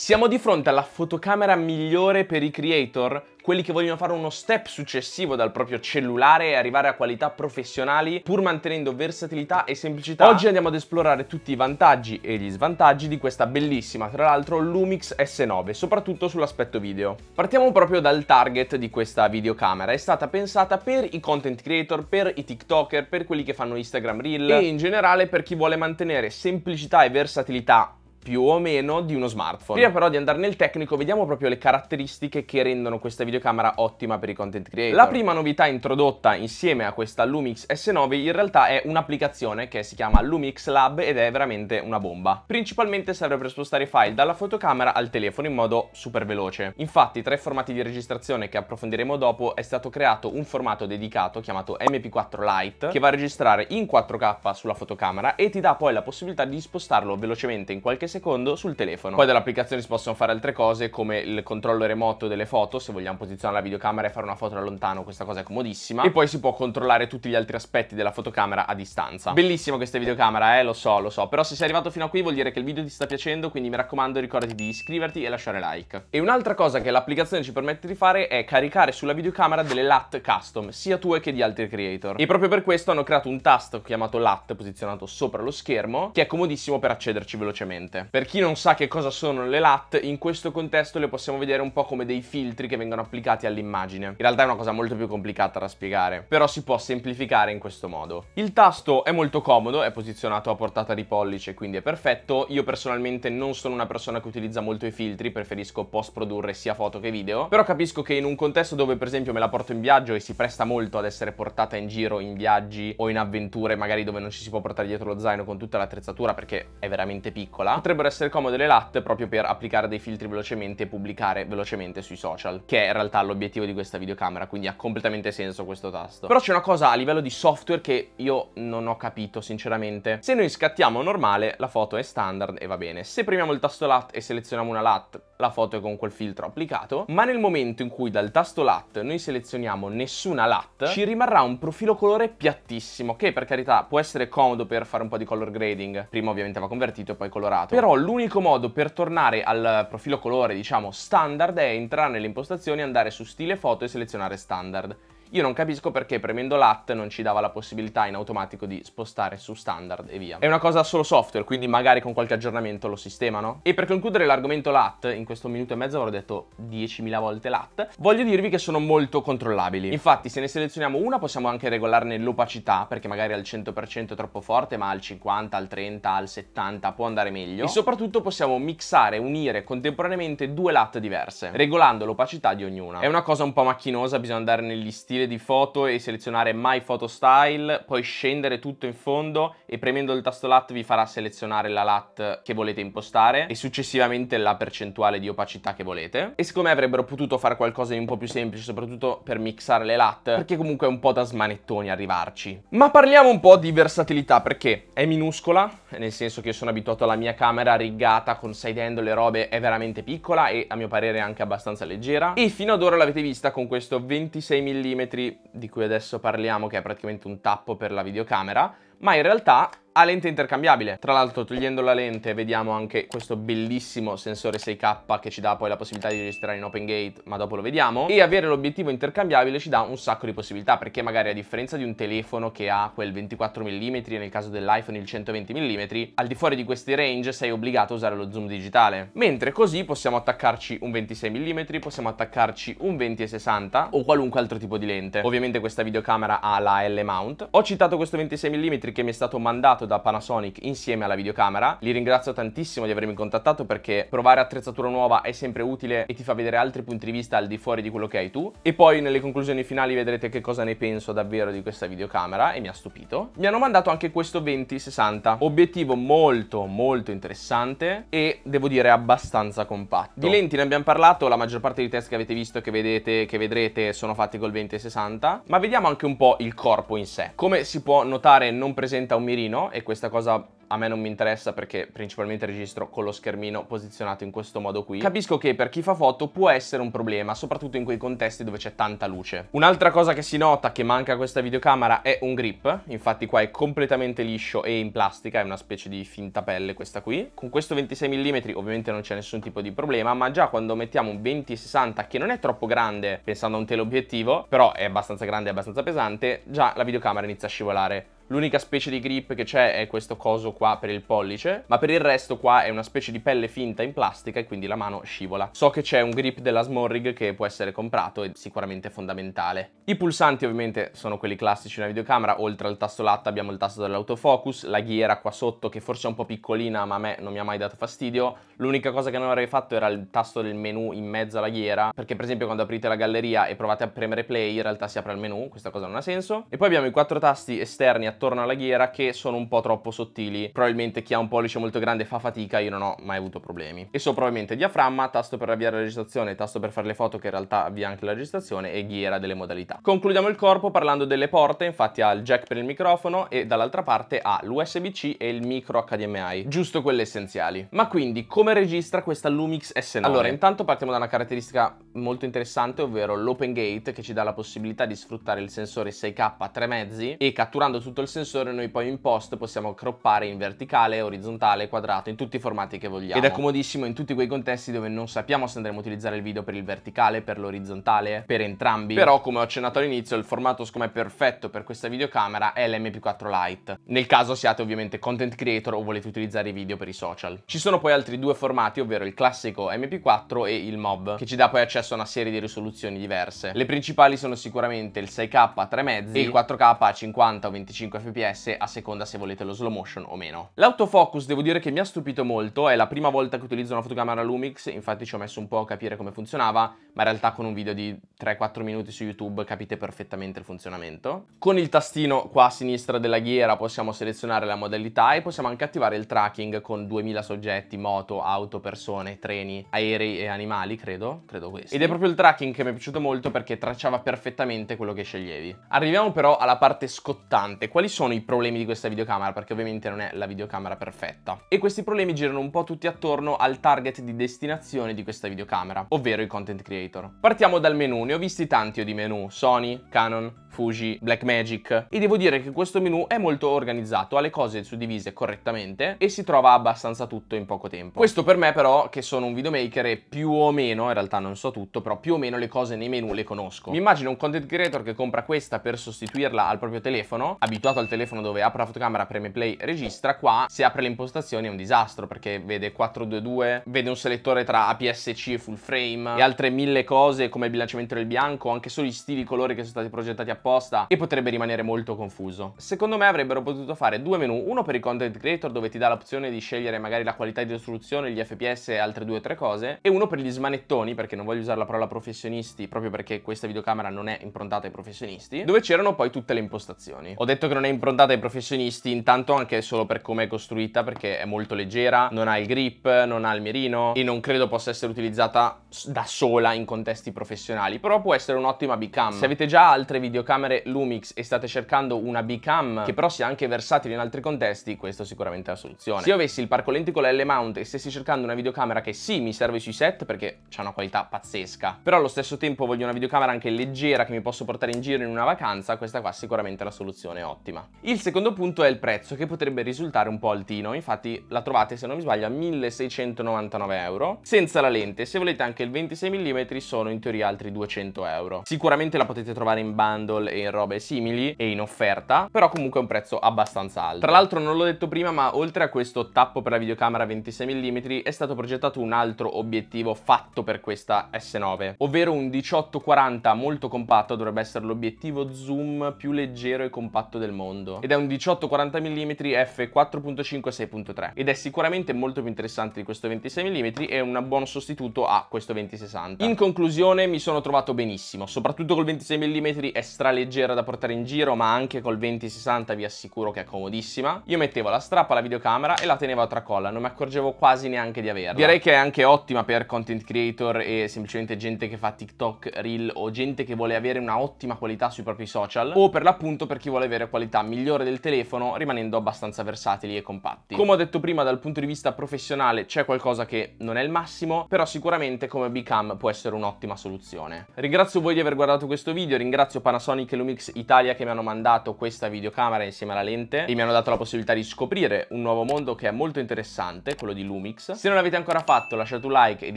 Siamo di fronte alla fotocamera migliore per i creator, quelli che vogliono fare uno step successivo dal proprio cellulare e arrivare a qualità professionali pur mantenendo versatilità e semplicità. Oggi andiamo ad esplorare tutti i vantaggi e gli svantaggi di questa bellissima, tra l'altro, Lumix S9, soprattutto sull'aspetto video. Partiamo proprio dal target di questa videocamera, è stata pensata per i content creator, per i tiktoker, per quelli che fanno Instagram Reel e in generale per chi vuole mantenere semplicità e versatilità più o meno di uno smartphone. Prima però di andare nel tecnico vediamo proprio le caratteristiche che rendono questa videocamera ottima per i content creator. La prima novità introdotta insieme a questa Lumix S9 in realtà è un'applicazione che si chiama Lumix Lab ed è veramente una bomba. Principalmente serve per spostare i file dalla fotocamera al telefono in modo super veloce. Infatti tra i formati di registrazione che approfondiremo dopo è stato creato un formato dedicato chiamato MP4 Lite che va a registrare in 4K sulla fotocamera e ti dà poi la possibilità di spostarlo velocemente in qualche secondo sul telefono. Poi dall'applicazione si possono fare altre cose come il controllo remoto delle foto, se vogliamo posizionare la videocamera e fare una foto da lontano, questa cosa è comodissima. E poi si può controllare tutti gli altri aspetti della fotocamera a distanza. Bellissima questa videocamera, eh, lo so, lo so, però se sei arrivato fino a qui vuol dire che il video ti sta piacendo, quindi mi raccomando ricordati di iscriverti e lasciare like. E un'altra cosa che l'applicazione ci permette di fare è caricare sulla videocamera delle LAT custom, sia tue che di altri creator. E proprio per questo hanno creato un tasto chiamato LAT posizionato sopra lo schermo, che è comodissimo per accederci velocemente latte. Per chi non sa che cosa sono le LAT, in questo contesto le possiamo vedere un po' come dei filtri che vengono applicati all'immagine. In realtà è una cosa molto più complicata da spiegare, però si può semplificare in questo modo. Il tasto è molto comodo, è posizionato a portata di pollice, quindi è perfetto. Io personalmente non sono una persona che utilizza molto i filtri, preferisco post produrre sia foto che video, però capisco che in un contesto dove per esempio me la porto in viaggio e si presta molto ad essere portata in giro in viaggi o in avventure, magari dove non ci si può portare dietro lo zaino con tutta l'attrezzatura perché è veramente piccola, potrebbero essere comode le LAT proprio per applicare dei filtri velocemente e pubblicare velocemente sui social, che è in realtà l'obiettivo di questa videocamera, quindi ha completamente senso questo tasto. Però c'è una cosa a livello di software che io non ho capito sinceramente. Se noi scattiamo normale, la foto è standard e va bene. Se premiamo il tasto LAT e selezioniamo una LAT, la foto è con quel filtro applicato, ma nel momento in cui dal tasto LAT noi selezioniamo nessuna LAT, ci rimarrà un profilo colore piattissimo, che per carità può essere comodo per fare un po' di color grading, prima ovviamente va convertito e poi colorato, però l'unico modo per tornare al profilo colore, diciamo, standard è entrare nelle impostazioni, andare su stile foto e selezionare standard. Io non capisco perché premendo LAT non ci dava la possibilità in automatico di spostare su standard e via. È una cosa solo software, quindi magari con qualche aggiornamento lo sistemano. E per concludere l'argomento LAT, in questo minuto e mezzo avrò detto 10.000 volte LAT, voglio dirvi che sono molto controllabili. Infatti se ne selezioniamo una possiamo anche regolarne l'opacità, perché magari al 100% è troppo forte, ma al 50, al 30, al 70 può andare meglio. E soprattutto possiamo mixare, unire contemporaneamente due LAT diverse, regolando l'opacità di ognuna. È una cosa un po' macchinosa, bisogna andare negli stili stile di foto e selezionare My Photo Style, poi scendere tutto in fondo e premendo il tasto LAT vi farà selezionare la LAT che volete impostare e successivamente la percentuale di opacità che volete. E siccome avrebbero potuto fare qualcosa di un po' più semplice, soprattutto per mixare le LAT, perché comunque è un po' da smanettoni arrivarci. Ma parliamo un po' di versatilità perché è minuscola, nel senso che sono abituato alla mia camera riggata con 6 handle le robe, è veramente piccola e a mio parere anche abbastanza leggera. E fino ad ora l'avete vista con questo 26 mm di cui adesso parliamo, che è praticamente un tappo per la videocamera, ma in realtà ha lente intercambiabile. Tra l'altro togliendo la lente vediamo anche questo bellissimo sensore 6K che ci dà poi la possibilità di registrare in open gate, ma dopo lo vediamo. E avere l'obiettivo intercambiabile ci dà un sacco di possibilità perché magari a differenza di un telefono che ha quel 24 mm e nel caso dell'iPhone il 120 mm, al di fuori di questi range sei obbligato a usare lo zoom digitale. Mentre così possiamo attaccarci un 26 mm, possiamo attaccarci un 20 e 60 o qualunque altro tipo di lente. Ovviamente questa videocamera ha la L mount. Ho citato questo 26 mm filtri che mi è stato mandato da Panasonic insieme alla videocamera. Li ringrazio tantissimo di avermi contattato perché provare attrezzatura nuova è sempre utile e ti fa vedere altri punti di vista al di fuori di quello che hai tu. E poi nelle conclusioni finali vedrete che cosa ne penso davvero di questa videocamera e mi ha stupito. Mi hanno mandato anche questo 2060, obiettivo molto molto interessante e devo dire abbastanza compatto. Di lenti ne abbiamo parlato, la maggior parte dei test che avete visto, che vedete, che vedrete sono fatti col 2060, ma vediamo anche un po' il corpo in sé. Come si può notare non per presenta un mirino e questa cosa a me non mi interessa perché principalmente registro con lo schermino posizionato in questo modo qui. Capisco che per chi fa foto può essere un problema, soprattutto in quei contesti dove c'è tanta luce. Un'altra cosa che si nota che manca a questa videocamera è un grip, infatti qua è completamente liscio e in plastica, è una specie di finta pelle questa qui. Con questo 26 mm ovviamente non c'è nessun tipo di problema, ma già quando mettiamo un 20-60 che non è troppo grande pensando a un teleobiettivo, però è abbastanza grande e abbastanza pesante, già la videocamera inizia a scivolare L'unica specie di grip che c'è è questo coso qua per il pollice, ma per il resto qua è una specie di pelle finta in plastica e quindi la mano scivola. So che c'è un grip della Smorrig che può essere comprato e sicuramente fondamentale. I pulsanti ovviamente sono quelli classici di una videocamera, oltre al tasto latta abbiamo il tasto dell'autofocus, la ghiera qua sotto che forse è un po' piccolina ma a me non mi ha mai dato fastidio. L'unica cosa che non avrei fatto era il tasto del menu in mezzo alla ghiera, perché per esempio quando aprite la galleria e provate a premere play in realtà si apre il menu, questa cosa non ha senso. E poi abbiamo i quattro tasti esterni attorno attorno alla ghiera che sono un po' troppo sottili. Probabilmente chi ha un pollice molto grande fa fatica, io non ho mai avuto problemi. E so probabilmente diaframma, tasto per avviare la registrazione, tasto per fare le foto che in realtà avvia anche la registrazione e ghiera delle modalità. Concludiamo il corpo parlando delle porte, infatti ha il jack per il microfono e dall'altra parte ha l'USB-C e il micro HDMI, giusto quelle essenziali. Ma quindi come registra questa Lumix S9? Allora intanto partiamo da una caratteristica molto interessante, ovvero l'open gate che ci dà la possibilità di sfruttare il sensore 6K a tre mezzi e catturando tutto il sensore noi poi in post possiamo croppare in verticale, orizzontale, quadrato, in tutti i formati che vogliamo. Ed è comodissimo in tutti quei contesti dove non sappiamo se andremo a utilizzare il video per il verticale, per l'orizzontale, per entrambi. Però come ho accennato all'inizio il formato siccome è perfetto per questa videocamera è l'MP4 Lite. Nel caso siate ovviamente content creator o volete utilizzare i video per i social. Ci sono poi altri due formati ovvero il classico MP4 e il MOB che ci dà poi accesso accesso a una serie di risoluzioni diverse. Le principali sono sicuramente il 6K a 3 mezzi e il 4K a 50 o 25 fps a seconda se volete lo slow motion o meno. L'autofocus devo dire che mi ha stupito molto, è la prima volta che utilizzo una fotocamera Lumix, infatti ci ho messo un po' a capire come funzionava, ma in realtà con un video di 3-4 minuti su YouTube capite perfettamente il funzionamento. Con il tastino qua a sinistra della ghiera possiamo selezionare la modalità e possiamo anche attivare il tracking con 2000 soggetti, moto, auto, persone, treni, aerei e animali, credo, credo questo ed è proprio il tracking che mi è piaciuto molto perché tracciava perfettamente quello che sceglievi. Arriviamo però alla parte scottante. Quali sono i problemi di questa videocamera? Perché ovviamente non è la videocamera perfetta. E questi problemi girano un po' tutti attorno al target di destinazione di questa videocamera, ovvero i content creator. Partiamo dal menu, ne ho visti tanti io di menu, Sony, Canon, Fuji, Blackmagic e devo dire che questo menu è molto organizzato, ha le cose suddivise correttamente e si trova abbastanza tutto in poco tempo. Questo per me però, che sono un videomaker e più o meno, in realtà non so tutto, però più o meno le cose nei menu le conosco. Mi immagino un content creator che compra questa per sostituirla al proprio telefono, abituato al telefono dove apre la fotocamera, preme play, registra, qua se apre le impostazioni è un disastro perché vede 422, vede un selettore tra APS-C e full frame e altre mille cose come il bilanciamento del bianco, anche solo gli stili colori che sono stati progettati a apposta e potrebbe rimanere molto confuso. Secondo me avrebbero potuto fare due menu, uno per i content creator dove ti dà l'opzione di scegliere magari la qualità di risoluzione, gli FPS e altre due o tre cose, e uno per gli smanettoni, perché non voglio usare la parola professionisti proprio perché questa videocamera non è improntata ai professionisti, dove c'erano poi tutte le impostazioni. Ho detto che non è improntata ai professionisti, intanto anche solo per come è costruita, perché è molto leggera, non ha il grip, non ha il mirino e non credo possa essere utilizzata da sola in contesti professionali, però può essere un'ottima bicam. Se avete già altre videocamere videocamere Lumix e state cercando una B-Cam che però sia anche versatile in altri contesti, questa è sicuramente la soluzione. Se io avessi il parco lenti con la L-mount e stessi cercando una videocamera che sì mi serve sui set perché c'è una qualità pazzesca, però allo stesso tempo voglio una videocamera anche leggera che mi posso portare in giro in una vacanza, questa qua sicuramente è la soluzione ottima. Il secondo punto è il prezzo che potrebbe risultare un po' altino, infatti la trovate se non mi sbaglio a 1699 euro, senza la lente, se volete anche il 26 mm sono in teoria altri 200 euro. Sicuramente la potete trovare in bundle bundle e in robe simili e in offerta, però comunque è un prezzo abbastanza alto. Tra l'altro non l'ho detto prima, ma oltre a questo tappo per la videocamera 26 mm è stato progettato un altro obiettivo fatto per questa S9, ovvero un 1840 molto compatto, dovrebbe essere l'obiettivo zoom più leggero e compatto del mondo. Ed è un 1840 mm f 4.5 6.3 ed è sicuramente molto più interessante di questo 26 mm e un buon sostituto a questo 2060. In conclusione mi sono trovato benissimo, soprattutto col 26 mm è stra sarà leggera da portare in giro ma anche col 2060 vi assicuro che è comodissima. Io mettevo la strappa alla videocamera e la tenevo a tracolla, non mi accorgevo quasi neanche di averla. Direi che è anche ottima per content creator e semplicemente gente che fa TikTok, Reel o gente che vuole avere una ottima qualità sui propri social o per l'appunto per chi vuole avere qualità migliore del telefono rimanendo abbastanza versatili e compatti. Come ho detto prima dal punto di vista professionale c'è qualcosa che non è il massimo però sicuramente come Becam può essere un'ottima soluzione. Ringrazio voi di aver guardato questo video, ringrazio Panasonic Sonic Lumix Italia che mi hanno mandato questa videocamera insieme alla lente e mi hanno dato la possibilità di scoprire un nuovo mondo che è molto interessante, quello di Lumix. Se non l'avete ancora fatto lasciate un like ed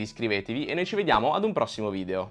iscrivetevi e noi ci vediamo ad un prossimo video.